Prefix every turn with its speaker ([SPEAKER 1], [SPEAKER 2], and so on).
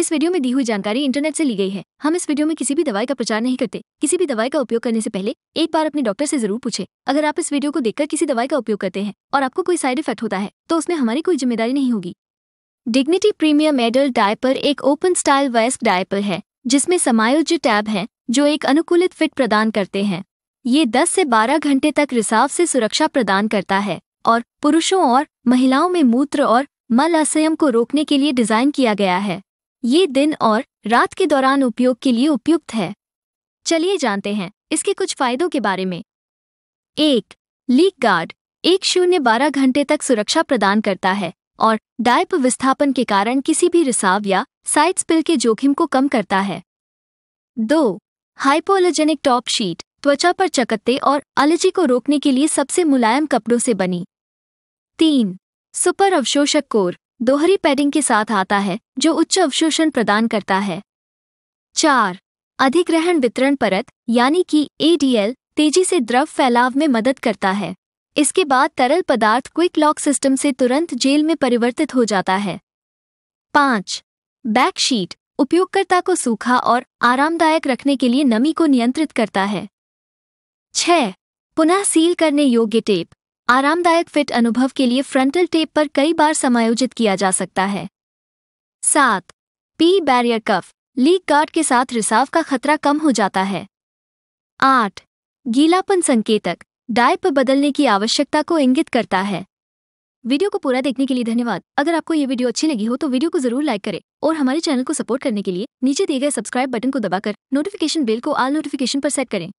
[SPEAKER 1] इस वीडियो में दी हुई जानकारी इंटरनेट से ली गई है हम इस वीडियो में किसी भी दवाई का प्रचार नहीं करते किसी भी दवाई का उपयोग करने से पहले एक बार अपने डॉक्टर से जरूर पूछे अगर आप इस वीडियो को देखकर किसी दवाई का उपयोग करते हैं और आपको कोई साइड इफेक्ट होता है तो उसमें हमारी कोई जिम्मेदारी नहीं होगी डिग्निटी प्रीमियम मेडल डायपर एक ओपन स्टाइल वयस्क डायपर है जिसमें समायोज्य टैब है जो एक अनुकूलित फिट प्रदान करते हैं ये दस से बारह घंटे तक रिसाव से सुरक्षा प्रदान करता है और पुरुषों और महिलाओं में मूत्र और मल असयम को रोकने के लिए डिजाइन किया गया है ये दिन और रात के दौरान उपयोग के लिए उपयुक्त है चलिए जानते हैं इसके कुछ फायदों के बारे में एक लीक गार्ड एक शून्य बारह घंटे तक सुरक्षा प्रदान करता है और डायप विस्थापन के कारण किसी भी रिसाव या साइड स्पिल के जोखिम को कम करता है दो हाइपोलोजेनिक टॉप शीट त्वचा पर चकत्ते और अलर्जी को रोकने के लिए सबसे मुलायम कपड़ों से बनी तीन सुपर अवशोषक कोर दोहरी पैडिंग के साथ आता है जो उच्च अवशोषण प्रदान करता है चार अधिग्रहण वितरण परत यानी कि एडीएल तेजी से द्रव फैलाव में मदद करता है इसके बाद तरल पदार्थ क्विक लॉक सिस्टम से तुरंत जेल में परिवर्तित हो जाता है पांच बैकशीट उपयोगकर्ता को सूखा और आरामदायक रखने के लिए नमी को नियंत्रित करता है छह पुनः सील करने योग्य टेप आरामदायक फिट अनुभव के लिए फ्रंटल टेप पर कई बार समायोजित किया जा सकता है सात P barrier cuff leak guard के साथ रिसाव का खतरा कम हो जाता है आठ गीलापन संकेतक डायप बदलने की आवश्यकता को इंगित करता है वीडियो को पूरा देखने के लिए धन्यवाद अगर आपको ये वीडियो अच्छी लगी हो तो वीडियो को जरूर लाइक करें और हमारे चैनल को सपोर्ट करने के लिए नीचे दिए गए सब्सक्राइब बटन को दबाकर नोटिफिकेशन बेल को आल नोटिफिकेशन पर सेट करें